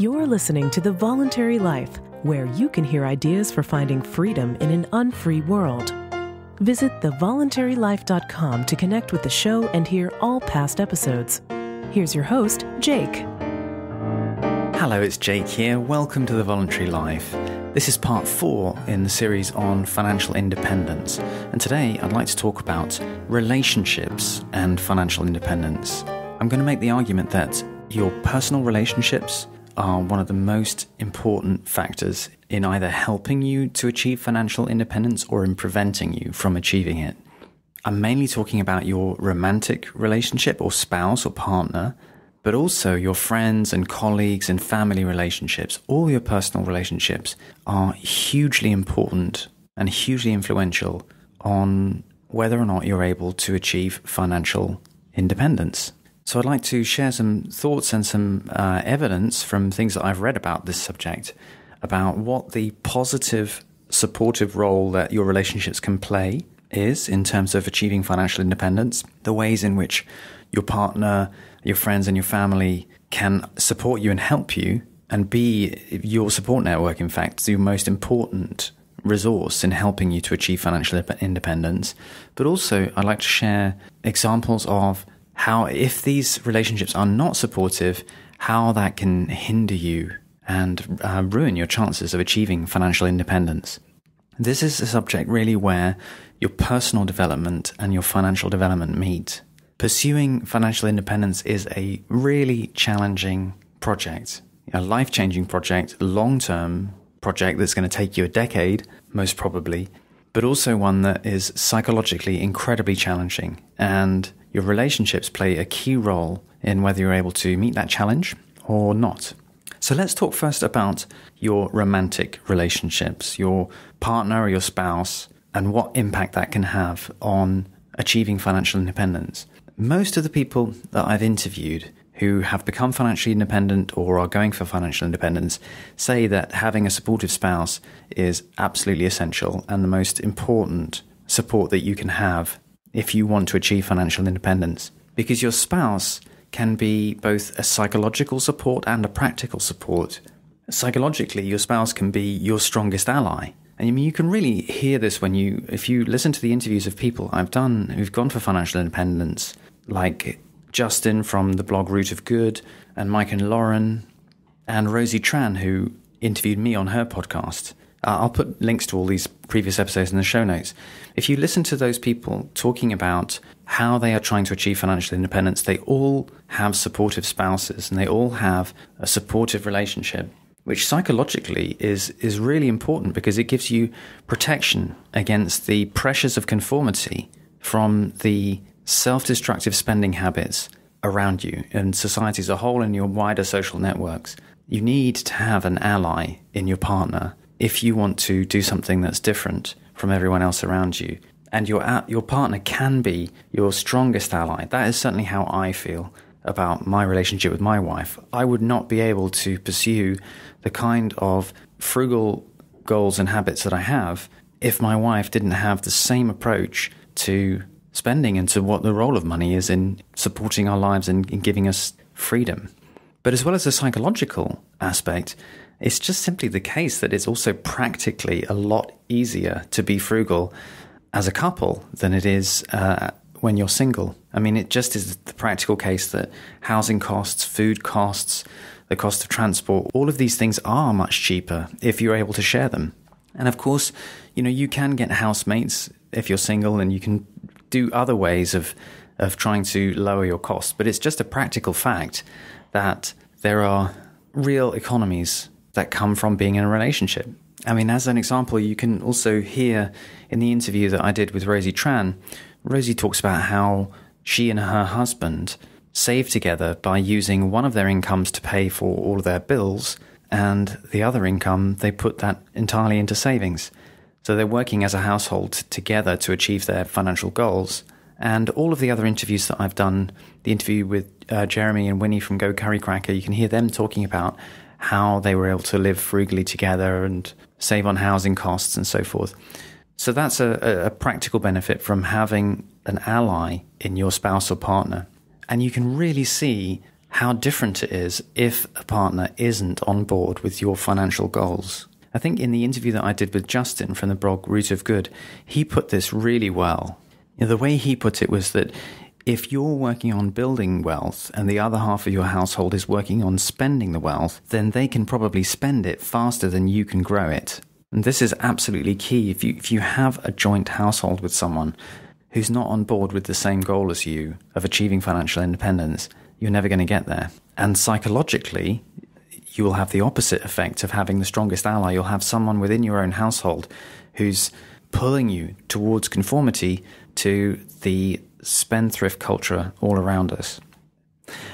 You're listening to The Voluntary Life, where you can hear ideas for finding freedom in an unfree world. Visit thevoluntarylife.com to connect with the show and hear all past episodes. Here's your host, Jake. Hello, it's Jake here. Welcome to The Voluntary Life. This is part four in the series on financial independence, and today I'd like to talk about relationships and financial independence. I'm going to make the argument that your personal relationships are one of the most important factors in either helping you to achieve financial independence or in preventing you from achieving it. I'm mainly talking about your romantic relationship or spouse or partner, but also your friends and colleagues and family relationships. All your personal relationships are hugely important and hugely influential on whether or not you're able to achieve financial independence. So I'd like to share some thoughts and some uh, evidence from things that I've read about this subject about what the positive supportive role that your relationships can play is in terms of achieving financial independence, the ways in which your partner, your friends, and your family can support you and help you and be your support network, in fact, your most important resource in helping you to achieve financial independence. But also, I'd like to share examples of how, if these relationships are not supportive, how that can hinder you and uh, ruin your chances of achieving financial independence. This is a subject really where your personal development and your financial development meet. Pursuing financial independence is a really challenging project, a life changing project, long term project that's going to take you a decade, most probably, but also one that is psychologically incredibly challenging and your relationships play a key role in whether you're able to meet that challenge or not. So let's talk first about your romantic relationships, your partner or your spouse, and what impact that can have on achieving financial independence. Most of the people that I've interviewed who have become financially independent or are going for financial independence say that having a supportive spouse is absolutely essential and the most important support that you can have if you want to achieve financial independence. Because your spouse can be both a psychological support and a practical support. Psychologically, your spouse can be your strongest ally. And I mean, you can really hear this when you, if you listen to the interviews of people I've done who've gone for financial independence, like Justin from the blog Root of Good, and Mike and Lauren, and Rosie Tran, who interviewed me on her podcast. Uh, I'll put links to all these previous episodes in the show notes. If you listen to those people talking about how they are trying to achieve financial independence, they all have supportive spouses and they all have a supportive relationship, which psychologically is, is really important because it gives you protection against the pressures of conformity from the self destructive spending habits around you and society as a whole and your wider social networks. You need to have an ally in your partner if you want to do something that's different from everyone else around you, and your your partner can be your strongest ally. That is certainly how I feel about my relationship with my wife. I would not be able to pursue the kind of frugal goals and habits that I have if my wife didn't have the same approach to spending and to what the role of money is in supporting our lives and in giving us freedom. But as well as the psychological aspect, it's just simply the case that it's also practically a lot easier to be frugal as a couple than it is uh, when you're single. I mean, it just is the practical case that housing costs, food costs, the cost of transport, all of these things are much cheaper if you're able to share them. And of course, you know, you can get housemates if you're single and you can do other ways of of trying to lower your costs, but it's just a practical fact that there are real economies that come from being in a relationship. I mean, as an example, you can also hear in the interview that I did with Rosie Tran, Rosie talks about how she and her husband saved together by using one of their incomes to pay for all of their bills, and the other income, they put that entirely into savings. So they're working as a household together to achieve their financial goals. And all of the other interviews that I've done, the interview with uh, Jeremy and Winnie from Go Curry Cracker, you can hear them talking about how they were able to live frugally together and save on housing costs and so forth. So that's a, a, practical benefit from having an ally in your spouse or partner. And you can really see how different it is if a partner isn't on board with your financial goals. I think in the interview that I did with Justin from the blog Root of Good, he put this really well. You know, the way he put it was that if you're working on building wealth and the other half of your household is working on spending the wealth, then they can probably spend it faster than you can grow it. And this is absolutely key. If you, if you have a joint household with someone who's not on board with the same goal as you of achieving financial independence, you're never going to get there. And psychologically, you will have the opposite effect of having the strongest ally. You'll have someone within your own household who's pulling you towards conformity to the spendthrift culture all around us.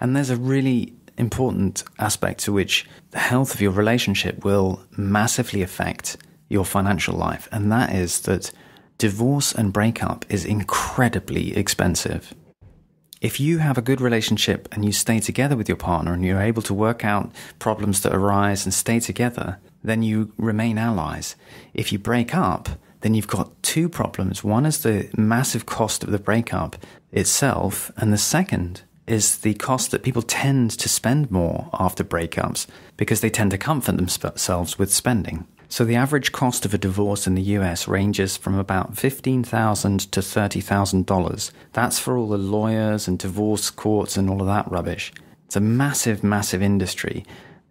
And there's a really important aspect to which the health of your relationship will massively affect your financial life, and that is that divorce and breakup is incredibly expensive. If you have a good relationship and you stay together with your partner and you're able to work out problems that arise and stay together, then you remain allies. If you break up, then you've got two problems. One is the massive cost of the breakup itself, and the second is the cost that people tend to spend more after breakups because they tend to comfort themselves with spending. So the average cost of a divorce in the US ranges from about $15,000 to $30,000. That's for all the lawyers and divorce courts and all of that rubbish. It's a massive, massive industry.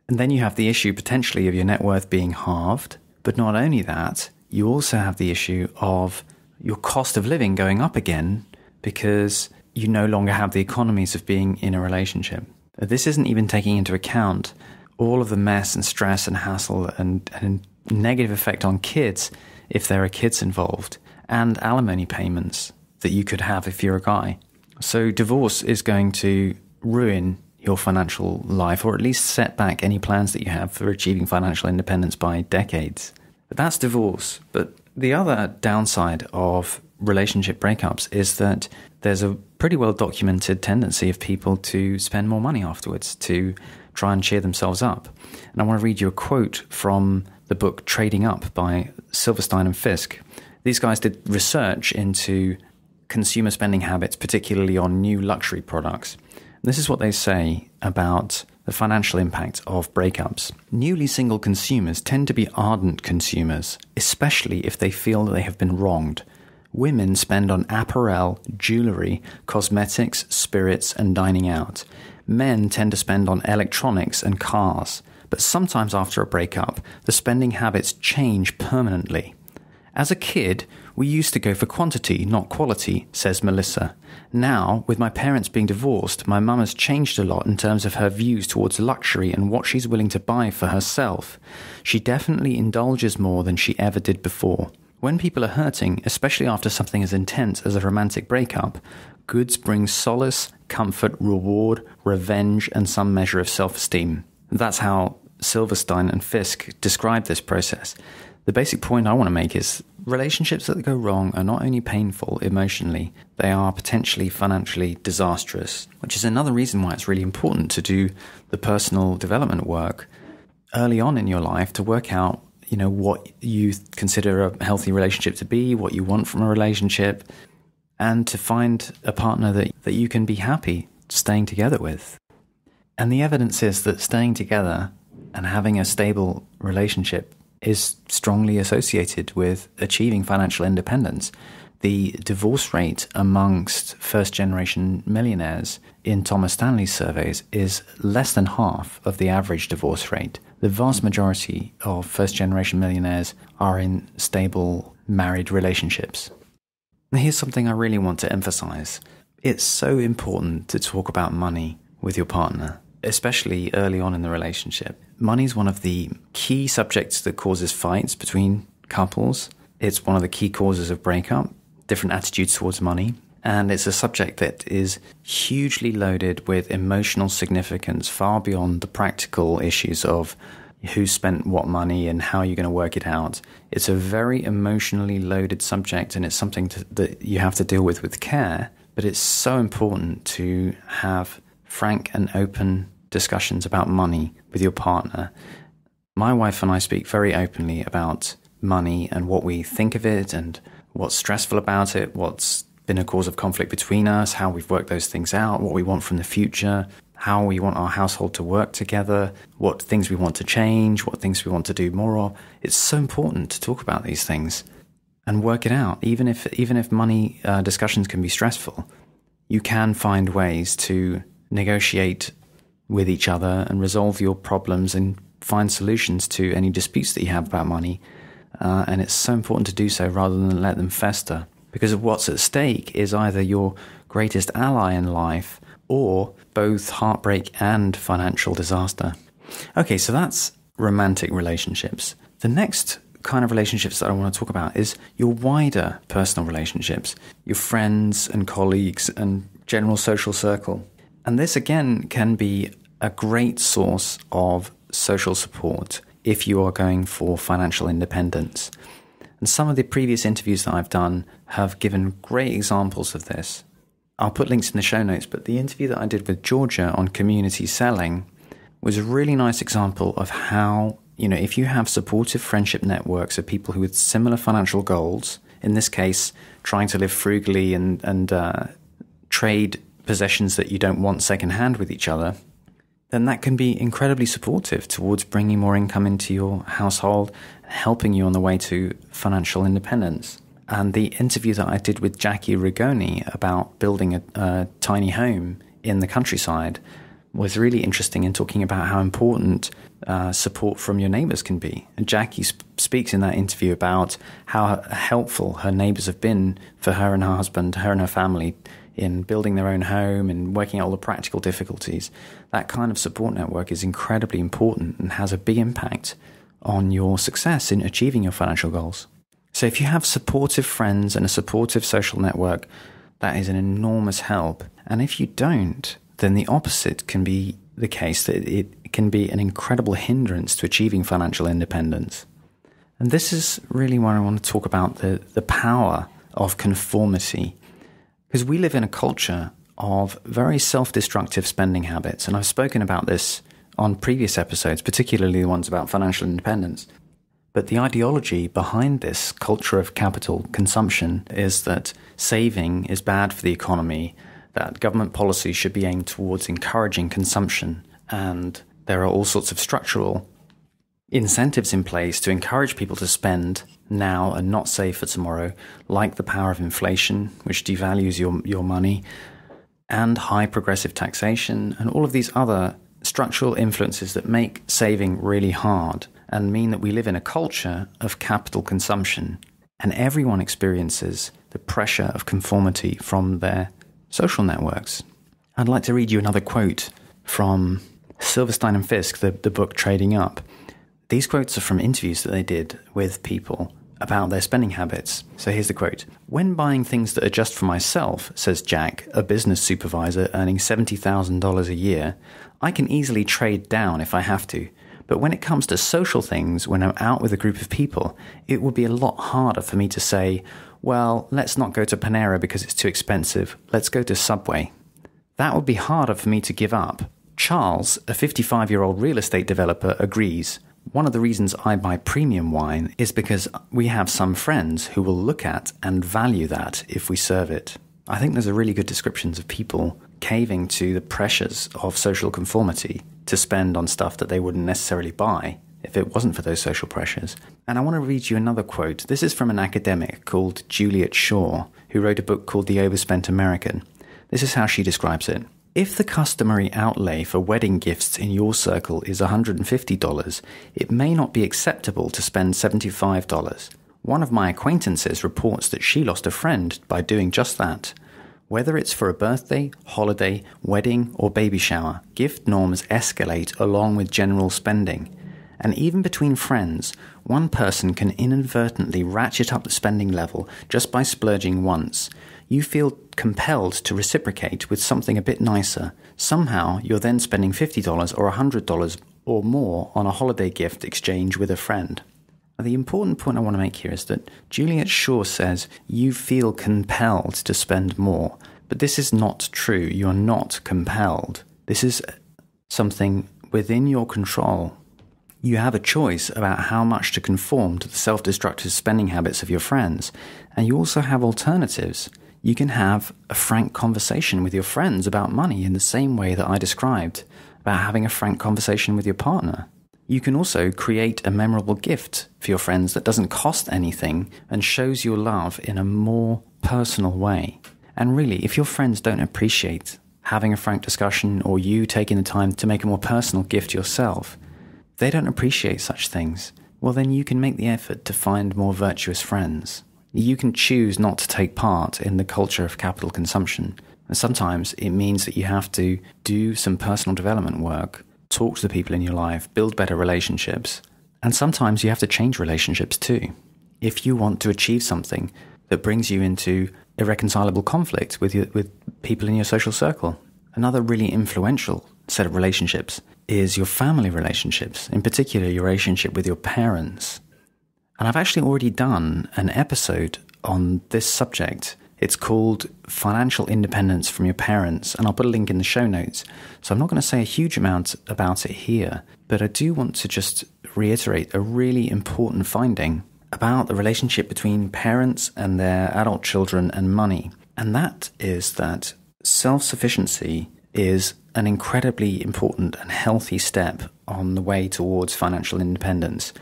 And then you have the issue potentially of your net worth being halved. But not only that, you also have the issue of your cost of living going up again because you no longer have the economies of being in a relationship. This isn't even taking into account all of the mess and stress and hassle and, and negative effect on kids if there are kids involved and alimony payments that you could have if you're a guy. So divorce is going to ruin your financial life or at least set back any plans that you have for achieving financial independence by decades. But that's divorce. But the other downside of relationship breakups is that there's a pretty well documented tendency of people to spend more money afterwards to try and cheer themselves up. And I want to read you a quote from the book Trading Up by Silverstein and Fisk. These guys did research into consumer spending habits, particularly on new luxury products. And this is what they say about the financial impact of breakups. Newly single consumers tend to be ardent consumers, especially if they feel they have been wronged. Women spend on apparel, jewelry, cosmetics, spirits, and dining out. Men tend to spend on electronics and cars. But sometimes after a breakup, the spending habits change permanently. As a kid, we used to go for quantity, not quality, says Melissa. Now, with my parents being divorced, my mum has changed a lot in terms of her views towards luxury and what she's willing to buy for herself. She definitely indulges more than she ever did before. When people are hurting, especially after something as intense as a romantic breakup, goods bring solace, comfort, reward, revenge, and some measure of self esteem. That's how Silverstein and Fisk describe this process. The basic point I want to make is Relationships that go wrong are not only painful emotionally, they are potentially financially disastrous, which is another reason why it's really important to do the personal development work early on in your life to work out, you know, what you consider a healthy relationship to be, what you want from a relationship, and to find a partner that, that you can be happy staying together with. And the evidence is that staying together and having a stable relationship is strongly associated with achieving financial independence. The divorce rate amongst first generation millionaires in Thomas Stanley's surveys is less than half of the average divorce rate. The vast majority of first generation millionaires are in stable married relationships. Now, here's something I really want to emphasize it's so important to talk about money with your partner especially early on in the relationship. Money is one of the key subjects that causes fights between couples. It's one of the key causes of breakup, different attitudes towards money. And it's a subject that is hugely loaded with emotional significance far beyond the practical issues of who spent what money and how you're going to work it out. It's a very emotionally loaded subject and it's something to, that you have to deal with with care, but it's so important to have frank and open discussions about money with your partner, my wife and I speak very openly about money and what we think of it and what's stressful about it, what's been a cause of conflict between us, how we've worked those things out, what we want from the future, how we want our household to work together, what things we want to change, what things we want to do more of. It's so important to talk about these things and work it out. Even if even if money uh, discussions can be stressful, you can find ways to negotiate with each other and resolve your problems and find solutions to any disputes that you have about money. Uh, and it's so important to do so rather than let them fester. Because what's at stake is either your greatest ally in life or both heartbreak and financial disaster. Okay, so that's romantic relationships. The next kind of relationships that I want to talk about is your wider personal relationships, your friends and colleagues and general social circle. And this again can be a great source of social support if you are going for financial independence. And some of the previous interviews that I've done have given great examples of this. I'll put links in the show notes, but the interview that I did with Georgia on community selling was a really nice example of how, you know, if you have supportive friendship networks of people who with similar financial goals, in this case, trying to live frugally and, and uh, trade possessions that you don't want secondhand with each other, then that can be incredibly supportive towards bringing more income into your household, helping you on the way to financial independence. And the interview that I did with Jackie Rigoni about building a, a tiny home in the countryside was really interesting in talking about how important uh, support from your neighbors can be. And Jackie sp speaks in that interview about how helpful her neighbors have been for her and her husband, her and her family in building their own home and working out all the practical difficulties, that kind of support network is incredibly important and has a big impact on your success in achieving your financial goals. So, if you have supportive friends and a supportive social network, that is an enormous help. And if you don't, then the opposite can be the case that it can be an incredible hindrance to achieving financial independence. And this is really where I want to talk about the, the power of conformity because we live in a culture of very self destructive spending habits. And I've spoken about this on previous episodes, particularly the ones about financial independence. But the ideology behind this culture of capital consumption is that saving is bad for the economy, that government policy should be aimed towards encouraging consumption, and there are all sorts of structural incentives in place to encourage people to spend now and not save for tomorrow, like the power of inflation, which devalues your, your money, and high progressive taxation, and all of these other structural influences that make saving really hard and mean that we live in a culture of capital consumption, and everyone experiences the pressure of conformity from their social networks. I'd like to read you another quote from Silverstein and Fisk, the, the book Trading Up. These quotes are from interviews that they did with people about their spending habits. So here's the quote When buying things that are just for myself, says Jack, a business supervisor earning $70,000 a year, I can easily trade down if I have to. But when it comes to social things, when I'm out with a group of people, it would be a lot harder for me to say, well, let's not go to Panera because it's too expensive, let's go to Subway. That would be harder for me to give up. Charles, a 55 year old real estate developer, agrees. One of the reasons I buy premium wine is because we have some friends who will look at and value that if we serve it. I think there's a really good descriptions of people caving to the pressures of social conformity to spend on stuff that they wouldn't necessarily buy if it wasn't for those social pressures. And I want to read you another quote. This is from an academic called Juliet Shaw, who wrote a book called The Overspent American. This is how she describes it. If the customary outlay for wedding gifts in your circle is $150, it may not be acceptable to spend $75. One of my acquaintances reports that she lost a friend by doing just that. Whether it's for a birthday, holiday, wedding, or baby shower, gift norms escalate along with general spending. And even between friends, one person can inadvertently ratchet up the spending level just by splurging once, you feel compelled to reciprocate with something a bit nicer. Somehow, you're then spending $50 or $100 or more on a holiday gift exchange with a friend. The important point I want to make here is that Juliet Shaw says you feel compelled to spend more, but this is not true. You're not compelled. This is something within your control. You have a choice about how much to conform to the self destructive spending habits of your friends, and you also have alternatives you can have a frank conversation with your friends about money in the same way that I described about having a frank conversation with your partner. You can also create a memorable gift for your friends that doesn't cost anything and shows your love in a more personal way. And really, if your friends don't appreciate having a frank discussion or you taking the time to make a more personal gift yourself, they don't appreciate such things. Well, then you can make the effort to find more virtuous friends. You can choose not to take part in the culture of capital consumption. And sometimes it means that you have to do some personal development work, talk to the people in your life, build better relationships. And sometimes you have to change relationships too. If you want to achieve something that brings you into irreconcilable conflict with, your, with people in your social circle, another really influential set of relationships is your family relationships, in particular, your relationship with your parents. And I've actually already done an episode on this subject. It's called Financial Independence from Your Parents, and I'll put a link in the show notes. So I'm not going to say a huge amount about it here, but I do want to just reiterate a really important finding about the relationship between parents and their adult children and money. And that is that self sufficiency is an incredibly important and healthy step on the way towards financial independence.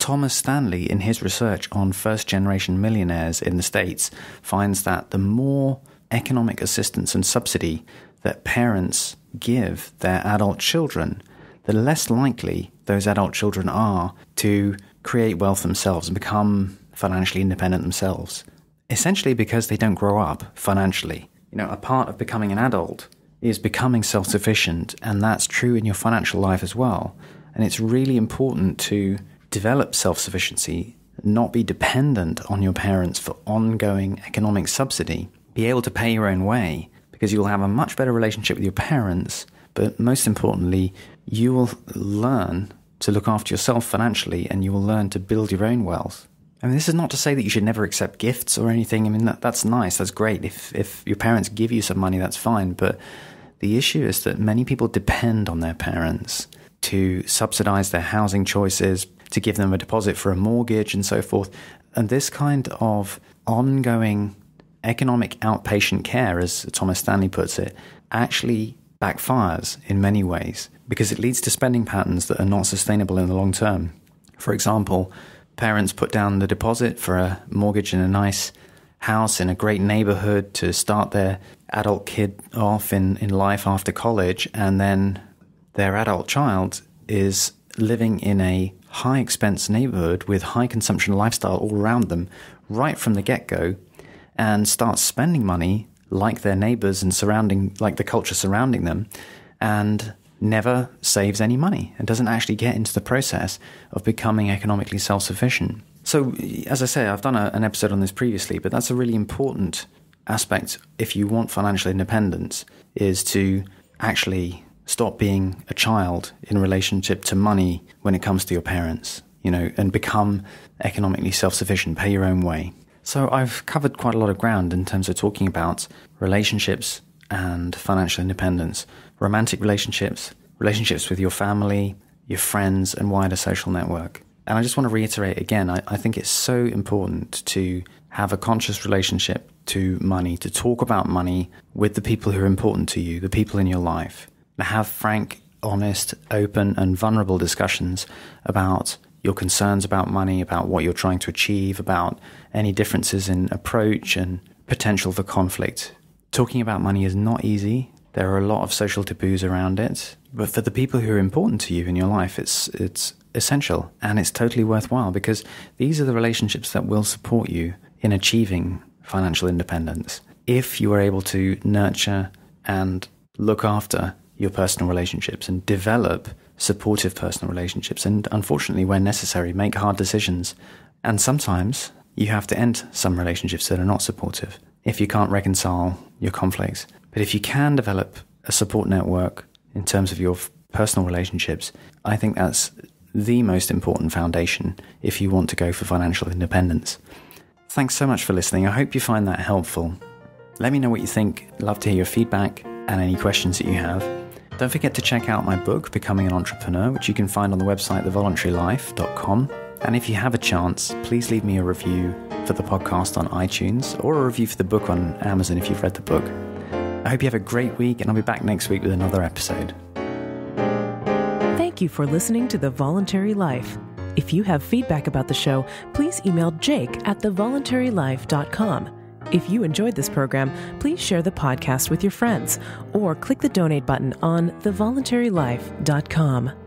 Thomas Stanley, in his research on first generation millionaires in the States, finds that the more economic assistance and subsidy that parents give their adult children, the less likely those adult children are to create wealth themselves and become financially independent themselves. Essentially, because they don't grow up financially. You know, a part of becoming an adult is becoming self sufficient, and that's true in your financial life as well. And it's really important to develop self sufficiency, not be dependent on your parents for ongoing economic subsidy, be able to pay your own way, because you'll have a much better relationship with your parents. But most importantly, you will learn to look after yourself financially and you will learn to build your own wealth. I mean, this is not to say that you should never accept gifts or anything. I mean, that, that's nice, that's great. If, if your parents give you some money, that's fine. But the issue is that many people depend on their parents to subsidize their housing choices, to give them a deposit for a mortgage and so forth. And this kind of ongoing economic outpatient care, as Thomas Stanley puts it, actually backfires in many ways because it leads to spending patterns that are not sustainable in the long term. For example, parents put down the deposit for a mortgage in a nice house in a great neighborhood to start their adult kid off in, in life after college, and then their adult child is living in a high expense neighborhood with high consumption lifestyle all around them right from the get go and start spending money like their neighbors and surrounding, like the culture surrounding them, and never saves any money and doesn't actually get into the process of becoming economically self sufficient. So, as I say, I've done a, an episode on this previously, but that's a really important aspect if you want financial independence is to actually stop being a child in relationship to money when it comes to your parents, you know, and become economically self sufficient, pay your own way. So I've covered quite a lot of ground in terms of talking about relationships and financial independence, romantic relationships, relationships with your family, your friends, and wider social network. And I just want to reiterate again, I, I think it's so important to have a conscious relationship to money, to talk about money with the people who are important to you, the people in your life have frank, honest, open, and vulnerable discussions about your concerns about money, about what you're trying to achieve, about any differences in approach and potential for conflict. Talking about money is not easy. There are a lot of social taboos around it. But for the people who are important to you in your life, it's, it's essential and it's totally worthwhile because these are the relationships that will support you in achieving financial independence. If you are able to nurture and look after your personal relationships and develop supportive personal relationships. And unfortunately, when necessary, make hard decisions. And sometimes you have to end some relationships that are not supportive if you can't reconcile your conflicts. But if you can develop a support network in terms of your personal relationships, I think that's the most important foundation if you want to go for financial independence. Thanks so much for listening. I hope you find that helpful. Let me know what you think. Love to hear your feedback and any questions that you have. Don't forget to check out my book, Becoming an Entrepreneur, which you can find on the website thevoluntarylife.com. And if you have a chance, please leave me a review for the podcast on iTunes or a review for the book on Amazon if you've read the book. I hope you have a great week, and I'll be back next week with another episode. Thank you for listening to The Voluntary Life. If you have feedback about the show, please email jake at thevoluntarylife.com. If you enjoyed this program, please share the podcast with your friends or click the donate button on thevoluntarylife.com.